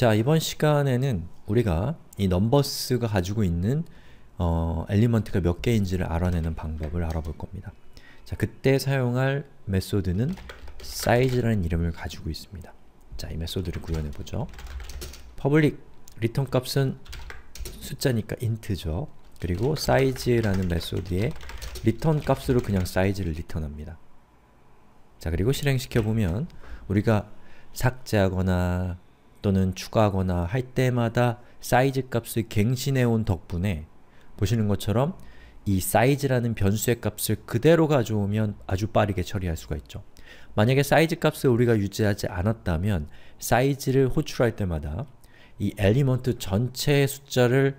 자, 이번 시간에는 우리가 이 넘버스가 가지고 있는 어, 엘리먼트가 몇 개인지를 알아내는 방법을 알아볼 겁니다. 자, 그때 사용할 메소드는 size라는 이름을 가지고 있습니다. 자, 이 메소드를 구현해보죠. public return 값은 숫자니까 int죠. 그리고 size라는 메소드에 return 값으로 그냥 size를 리턴합니다. 자, 그리고 실행시켜보면 우리가 삭제하거나 또는 추가하거나 할 때마다 사이즈 값을 갱신해온 덕분에 보시는 것처럼 이 사이즈라는 변수의 값을 그대로 가져오면 아주 빠르게 처리할 수가 있죠. 만약에 사이즈 값을 우리가 유지하지 않았다면 사이즈를 호출할 때마다 이 엘리먼트 전체의 숫자를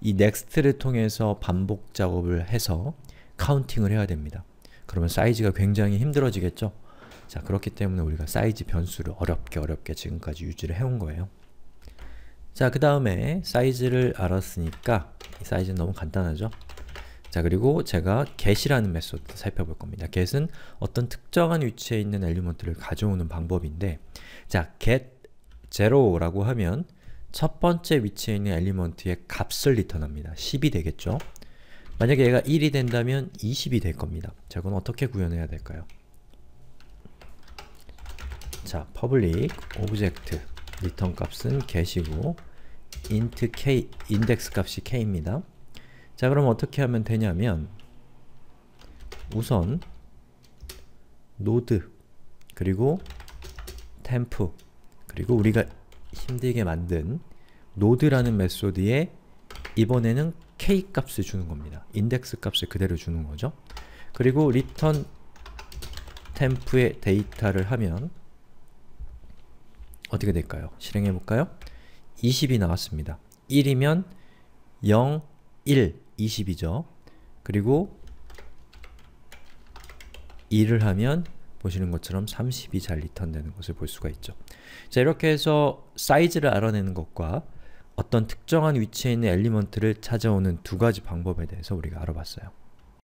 이 next를 통해서 반복 작업을 해서 카운팅을 해야 됩니다. 그러면 사이즈가 굉장히 힘들어지겠죠? 자 그렇기 때문에 우리가 사이즈 변수를 어렵게 어렵게 지금까지 유지를 해온 거예요. 자 그 다음에 사이즈를 알았으니까 이 사이즈는 너무 간단하죠? 자 그리고 제가 get이라는 메소드 살펴볼 겁니다. get은 어떤 특정한 위치에 있는 엘리먼트를 가져오는 방법인데 자 get z 라고 하면 첫 번째 위치에 있는 엘리먼트의 값을 리턴합니다. 10이 되겠죠? 만약에 얘가 1이 된다면 20이 될 겁니다. 자, 그건 어떻게 구현해야 될까요? 자, public 오브젝트 리턴 값은 get이고 int k 인덱스 값이 k입니다. 자, 그럼 어떻게 하면 되냐면 우선 노드 그리고 템프 그리고 우리가 힘들게 만든 노드라는 메소드에 이번에는 k 값을 주는 겁니다. 인덱스 값을 그대로 주는 거죠. 그리고 return temp의 데이터를 하면 어떻게 될까요? 실행해 볼까요? 20이 나왔습니다. 1이면 0, 1, 20이죠. 그리고 2를 하면 보시는 것처럼 30이 잘 리턴되는 것을 볼 수가 있죠. 자, 이렇게 해서 사이즈를 알아내는 것과 어떤 특정한 위치에 있는 엘리먼트를 찾아오는 두 가지 방법에 대해서 우리가 알아봤어요.